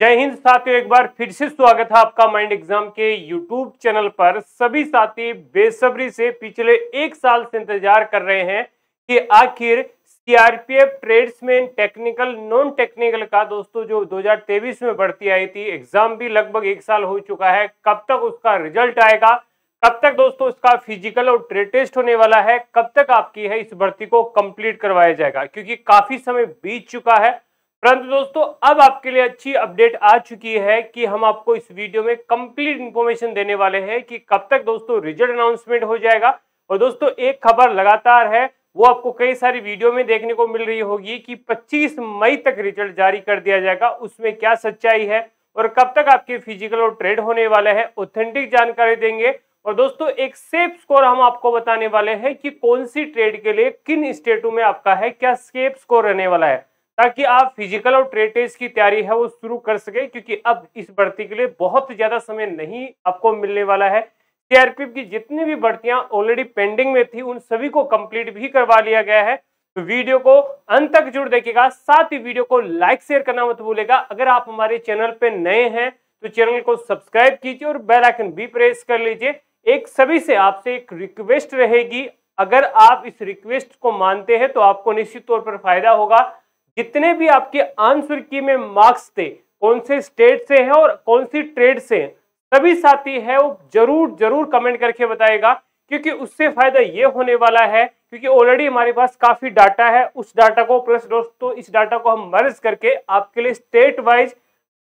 जय हिंद साथियों एक बार फिर से स्वागत है आपका माइंड एग्जाम के यूट्यूब चैनल पर सभी साथी बेसब्री से पिछले एक साल से इंतजार कर रहे हैं कि आखिर CRPF tradesman technical non technical का दोस्तों जो 2023 में भर्ती आई थी एग्जाम भी लगभग एक साल हो चुका है कब तक उसका रिजल्ट आएगा कब तक दोस्तों उसका फिजिकल और ट्रेड टेस्ट होने वाला है कब तक आपकी है इस भर्ती को कंप्लीट करवाया जाएगा क्योंकि काफी समय बीत चुका है परंतु दोस्तों अब आपके लिए अच्छी अपडेट आ चुकी है कि हम आपको इस वीडियो में कंप्लीट इन्फॉर्मेशन देने वाले हैं कि कब तक दोस्तों रिजल्ट अनाउंसमेंट हो जाएगा और दोस्तों एक खबर लगातार है वो आपको कई सारी वीडियो में देखने को मिल रही होगी कि 25 मई तक रिजल्ट जारी कर दिया जाएगा उसमें क्या सच्चाई है और कब तक आपके फिजिकल और ट्रेड होने वाले है ऑथेंटिक जानकारी देंगे और दोस्तों एक सेफ स्कोर हम आपको बताने वाले हैं कि कौन सी ट्रेड के लिए किन स्टेटों में आपका है क्या सेफ स्कोर रहने वाला है ताकि आप फिजिकल और ट्रेड टेस्ट की तैयारी है वो शुरू कर सके क्योंकि अब इस भर्ती के लिए बहुत ज़्यादा समय नहीं आपको मिलने वाला है सीआरपीएफ की जितनी भी भर्तियां ऑलरेडी पेंडिंग में थी उन सभी को कंप्लीट भी करवा लिया गया है तो वीडियो को अंत तक जरूर देखिएगा साथ ही वीडियो को लाइक शेयर करना मत भूलेगा अगर आप हमारे चैनल पे नए हैं तो चैनल को सब्सक्राइब कीजिए और बेल आइकन भी प्रेस कर लीजिए एक सभी से आपसे एक रिक्वेस्ट रहेगी अगर आप इस रिक्वेस्ट को मानते हैं तो आपको निश्चित तौर पर फायदा होगा जितने भी आपके आंसर की में मार्क्स थे कौन से स्टेट से हैं और कौन सी ट्रेड से हैं सभी साथी है वो जरूर जरूर कमेंट करके बताएगा क्योंकि उससे फायदा ये होने वाला है क्योंकि ऑलरेडी हमारे पास काफी डाटा है उस डाटा को प्लस दोस्तों इस डाटा को हम मर्ज करके आपके लिए स्टेट वाइज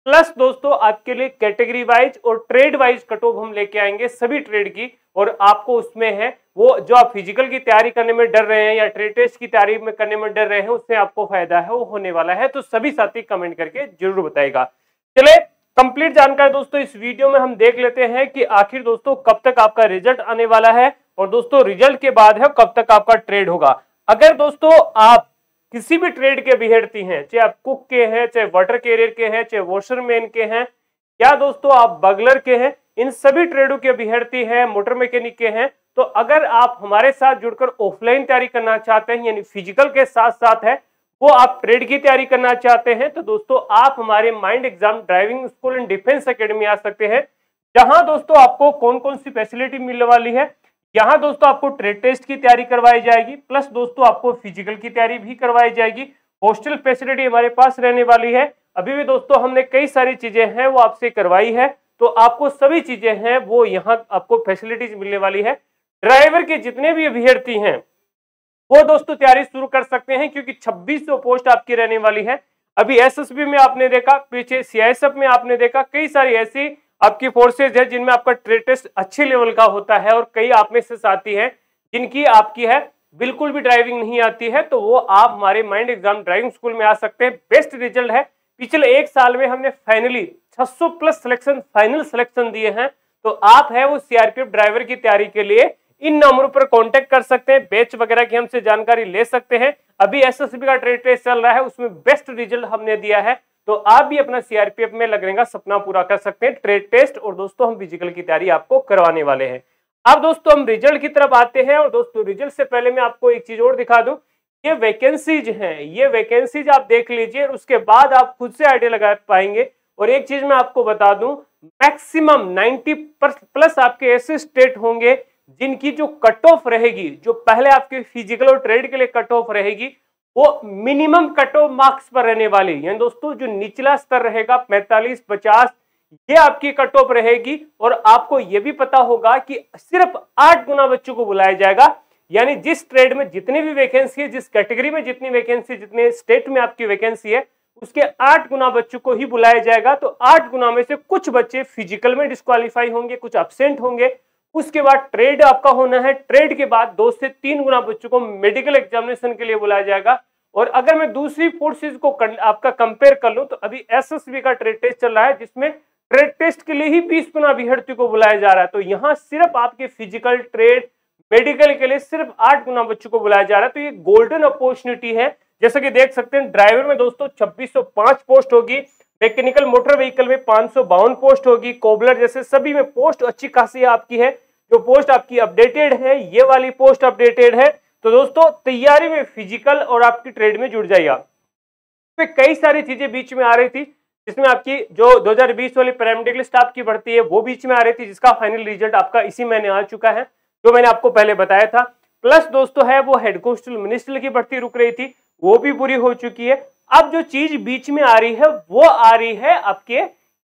प्लस दोस्तों आपके लिए कैटेगरी वाइज और ट्रेड वाइज कट ऑफ हम लेके आएंगे सभी ट्रेड की और आपको उसमें है वो जो आप फिजिकल की तैयारी करने में डर रहे हैं या ट्रेड टेस्ट की तैयारी में करने में डर रहे हैं उससे आपको फायदा है वो होने वाला है तो सभी साथी कमेंट करके जरूर बताएगा चले कंप्लीट जानकारी दोस्तों इस वीडियो में हम देख लेते हैं कि आखिर दोस्तों कब तक आपका रिजल्ट आने वाला है और दोस्तों रिजल्ट के बाद है कब तक आपका ट्रेड होगा अगर दोस्तों आप किसी भी ट्रेड के बिहेड़ती हैं चाहे आप कुक के हैं चाहे वाटर कैरियर के हैं चाहे वॉशरमैन के हैं या दोस्तों आप बगलर के हैं इन सभी ट्रेडों के बिहेड़ती हैं मोटर मैकेनिक के हैं तो अगर आप हमारे साथ जुड़कर ऑफलाइन तैयारी करना चाहते हैं यानी फिजिकल के साथ साथ है वो आप ट्रेड की तैयारी करना चाहते हैं तो दोस्तों आप हमारे mind exam driving school and defence academy आ सकते हैं जहां दोस्तों आपको कौन कौन सी फैसिलिटी मिलने वाली है यहां दोस्तों आपको ट्रेड टेस्ट की तैयारी करवाई जाएगी प्लस दोस्तों आपको फिजिकल की तैयारी भी करवाई जाएगी हॉस्टल फैसिलिटी हमारे पास रहने वाली है अभी भी दोस्तों हमने कई सारी चीजें हैं वो आपसे करवाई है तो आपको सभी चीजें हैं वो यहाँ आपको फैसिलिटीज मिलने वाली है ड्राइवर के जितने भी अभ्यर्थी हैं वो दोस्तों तैयारी शुरू कर सकते हैं क्योंकि 2600 पोस्ट आपकी रहने वाली है अभी एसएसबी में आपने देखा पीछे सीआईएसएफ में आपने देखा कई सारी ऐसी आपकी फोर्सेज है जिनमें आपका ट्रेड टेस्ट अच्छे लेवल का होता है और कई आप में से आती है जिनकी आपकी है बिल्कुल भी ड्राइविंग नहीं आती है तो वो आप हमारे माइंड एग्जाम ड्राइविंग स्कूल में आ सकते हैं बेस्ट रिजल्ट है पिछले एक साल में हमने finally 600 plus selection final selection दिए हैं तो आप है वो सीआरपीएफ ड्राइवर की तैयारी के लिए इन नंबरों पर कांटेक्ट कर सकते हैं बैच वगैरह की हमसे जानकारी ले सकते हैं अभी एसएसबी का ट्रेड टेस्ट चल रहा है उसमें बेस्ट रिजल्ट हमने दिया है तो आप भी अपना सीआरपीएफ में लगने का सपना पूरा कर सकते हैं ट्रेड टेस्ट और दोस्तों हम फिजिकल की तैयारी आपको करवाने वाले हैं अब दोस्तों हम रिजल्ट की तरफ आते हैं और दोस्तों रिजल्ट से पहले मैं आपको एक चीज और दिखा दूं ये वैकेंसीज हैं ये वैकेंसीज आप देख लीजिए उसके बाद आप खुद से आइडिया लगा पाएंगे और एक चीज मैं आपको बता दूं मैक्सिमम 90 प्लस आपके ऐसे स्टेट होंगे जिनकी जो कट ऑफ रहेगी जो पहले आपके फिजिकल और ट्रेड के लिए कट ऑफ रहेगी वो मिनिमम कट ऑफ मार्क्स पर रहने वाले यानी दोस्तों जो निचला स्तर रहेगा 45 50 ये आपकी कट ऑफ रहेगी और आपको ये भी पता होगा कि सिर्फ आठ गुना बच्चों को बुलाया जाएगा यानी जिस ट्रेड में जितनी भी वैकेंसी है जिस कैटेगरी में जितनी वैकेंसी जितने स्टेट में आपकी वैकेंसी है उसके आठ गुना बच्चों को ही बुलाया जाएगा तो आठ गुना में से कुछ बच्चे फिजिकल में डिस्कालीफाई होंगे कुछ एबसेंट होंगे उसके बाद ट्रेड आपका होना है ट्रेड के बाद दो से तीन गुना बच्चों को मेडिकल एग्जामिनेशन के लिए बुलाया जाएगा और अगर मैं दूसरी फोर्सेज को कर, आपका कंपेयर कर लूँ तो अभी एसएसबी का ट्रेड टेस्ट चल रहा है जिसमें ट्रेड टेस्ट के लिए ही बीस गुना अभ्यर्थी को बुलाया जा रहा है तो यहाँ सिर्फ आपके फिजिकल ट्रेड मेडिकल के लिए सिर्फ आठ गुना बच्चों को बुलाया जा रहा है तो ये गोल्डन अपॉर्चुनिटी है जैसा कि देख सकते हैं ड्राइवर में दोस्तों 2605 पोस्ट होगी मैकेनिकल मोटर व्हीकल में पांच पोस्ट होगी कोबलर जैसे सभी में पोस्ट अच्छी खासी आपकी है जो पोस्ट आपकी अपडेटेड है ये वाली पोस्ट अपडेटेड है तो दोस्तों तैयारी में फिजिकल और आपकी ट्रेड में जुड़ जाइए आप कई सारी चीजें बीच में आ रही थी जिसमें आपकी जो 2020 वाली पैरामेडिकल स्टाफ की भर्ती है वो बीच में आ रही थी जिसका फाइनल रिजल्ट आपका इसी महीने आ चुका है जो मैंने आपको पहले बताया था प्लस दोस्तों है वो हेड कॉन्स्टेबल मिनिस्टर की भर्ती रुक रही थी वो भी पूरी हो चुकी है अब जो चीज बीच में आ रही है वो आ रही है आपके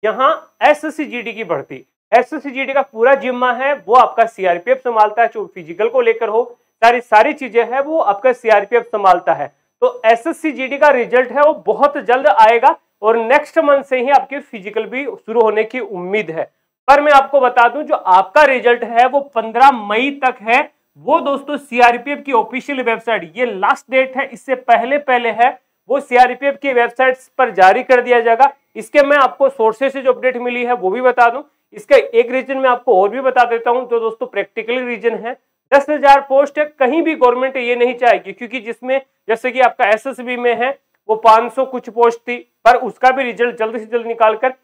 यहाँ एस की भर्ती एसएससीजीडी का पूरा जिम्मा है वो आपका सीआरपीएफ संभालता है जो फिजिकल को लेकर हो सारी सारी चीजें हैं वो आपका सीआरपीएफ संभालता है तो एसएससीजीडी का रिजल्ट है वो बहुत जल्द आएगा और नेक्स्ट मंथ से ही आपकी फिजिकल भी शुरू होने की उम्मीद है पर मैं आपको बता दूं जो आपका रिजल्ट है वो 15 मई तक है वो दोस्तों सीआरपीएफ की ऑफिशियल वेबसाइट ये लास्ट डेट है इससे पहले पहले है वो सीआरपीएफ की वेबसाइट पर जारी कर दिया जाएगा इसके मैं आपको सोर्सेस से जो अपडेट मिली है वो भी बता दूं इसका एक रीजन में आपको और भी बता देता हूं जो दोस्तों प्रैक्टिकली रीजन है दस हजार पोस्ट है कहीं भी गवर्नमेंट ये नहीं चाहेगी क्योंकि जिसमें जैसे कि आपका एसएसबी में है वो 500 कुछ पोस्ट थी पर उसका भी रिजल्ट जल्द से जल्द निकालकर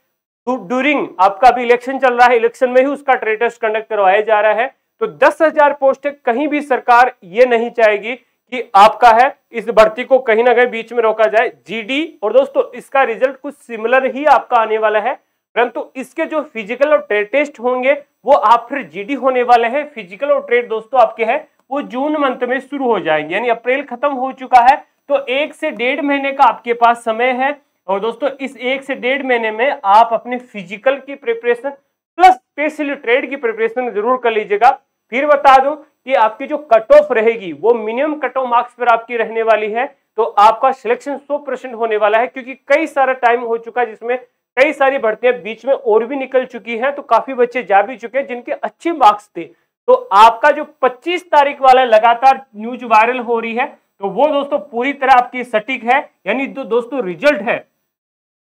ड्यूरिंग आपका अभी इलेक्शन चल रहा है इलेक्शन में ही उसका ट्रेटेस्ट कंडक्ट करवाया जा रहा है तो दस हजार पोस्ट कहीं भी सरकार ये नहीं चाहेगी कि आपका है इस भर्ती को कहीं ना कहीं बीच में रोका जाए जीडी और दोस्तों इसका रिजल्ट कुछ सिमिलर ही आपका आने वाला है परंतु इसके जो फिजिकल और ट्रेड टेस्ट होंगे वो आप फिर जी होने वाले हैं फिजिकल और ट्रेड दोस्तों आपके हैं वो जून मंथ में शुरू हो जाएंगे यानी अप्रैल खत्म हो चुका है तो एक से डेढ़ महीने का आपके पास समय है और दोस्तों इस एक से डेढ़ महीने में आप अपने फिजिकल की प्रिपरेशन प्लस स्पेशली ट्रेड की प्रिपरेशन जरूर कर लीजिएगा फिर बता दूं कि आपकी जो कट ऑफ रहेगी वो मिनिमम कट ऑफ मार्क्स पर आपकी रहने वाली है तो आपका सिलेक्शन 100 परसेंट होने वाला है क्योंकि कई सारा टाइम हो चुका है जिसमें कई सारी भर्तियां बीच में और भी निकल चुकी हैं तो काफी बच्चे जा भी चुके हैं जिनके अच्छे मार्क्स थे तो आपका जो 25 तारीख वाला लगातार न्यूज वायरल हो रही है तो वो दोस्तों पूरी तरह आपकी सटीक है यानी जो दोस्तों रिजल्ट है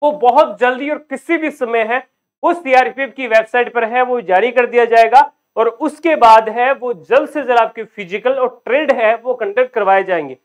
वो बहुत जल्दी और किसी भी समय है वो सीआरपीएफ की वेबसाइट पर है वो जारी कर दिया जाएगा और उसके बाद है वो जल्द से जल्द आपके फिजिकल और ट्रेड है वो कंडक्ट करवाए जाएंगे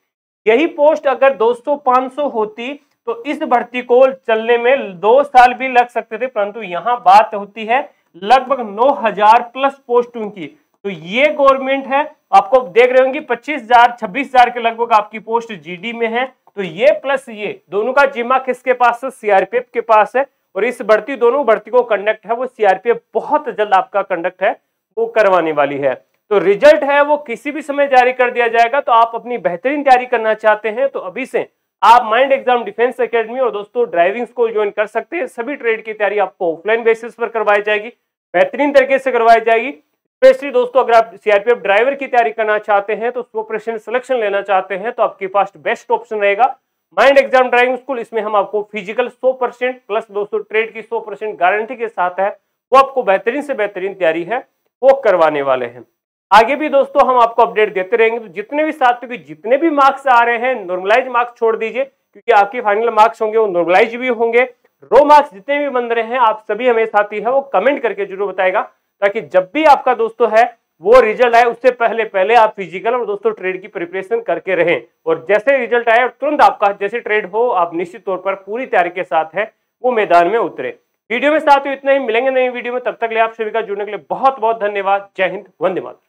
यही पोस्ट अगर दोस्तों 500 होती तो इस भर्ती को चलने में दो साल भी लग सकते थे परंतु यहाँ बात होती है लगभग 9000 प्लस पोस्टों की तो ये गवर्नमेंट है आपको देख रहे होंगे 25000 26000 के लगभग आपकी पोस्ट जीडी में है तो ये प्लस ये दोनों का जिम्मा किसके पास है सीआरपीएफ के पास है और इस भर्ती दोनों भर्ती को कंडक्ट है वो सीआरपीएफ बहुत जल्द आपका कंडक्ट है वो करवाने वाली है तो रिजल्ट है वो किसी भी समय जारी कर दिया जाएगा तो आप अपनी बेहतरीन तैयारी करना चाहते हैं तो अभी से आप माइंड एग्जाम डिफेंस एकेडमी और दोस्तों ड्राइविंग स्कूल ज्वाइन कर सकते हैं सभी ट्रेड की तैयारी आपको ऑफलाइन बेसिस पर करवाई जाएगी बेहतरीन तरीके से करवाई जाएगी स्पेशली दोस्तों अगर आप सीआरपीएफ ड्राइवर की तैयारी करना चाहते हैं तो सौ परसेंट सिलेक्शन लेना चाहते हैं तो आपके पास बेस्ट ऑप्शन रहेगा माइंड एग्जाम ड्राइविंग स्कूल इसमें हम आपको फिजिकल सौ परसेंट प्लस दोस्तों ट्रेड की सौ परसेंट गारंटी के साथ है वो आपको बेहतरीन से बेहतरीन तैयारी है वो करवाने वाले हैं आगे भी दोस्तों हम आपको अपडेट देते रहेंगे तो जितने भी साथियों के जितने भी मार्क्स आ रहे हैं नॉर्मलाइज मार्क्स छोड़ दीजिए क्योंकि आपके फाइनल मार्क्स होंगे वो नॉर्मलाइज भी होंगे रो मार्क्स जितने भी बन रहे हैं आप सभी हमें साथी है वो कमेंट करके जरूर बताएगा ताकि जब भी आपका दोस्तों है वो रिजल्ट आए उससे पहले पहले आप फिजिकल और दोस्तों ट्रेड की प्रिपरेशन करके रहें और जैसे रिजल्ट आए तुरंत आपका जैसे ट्रेड हो आप निश्चित तौर पर पूरी तैयारी के साथ है वो मैदान में उतरे वीडियो में ही इतना ही मिलेंगे नई वीडियो में तब तक ले आप सभी का जुड़ने के लिए बहुत बहुत धन्यवाद जय हिंद वंदे मात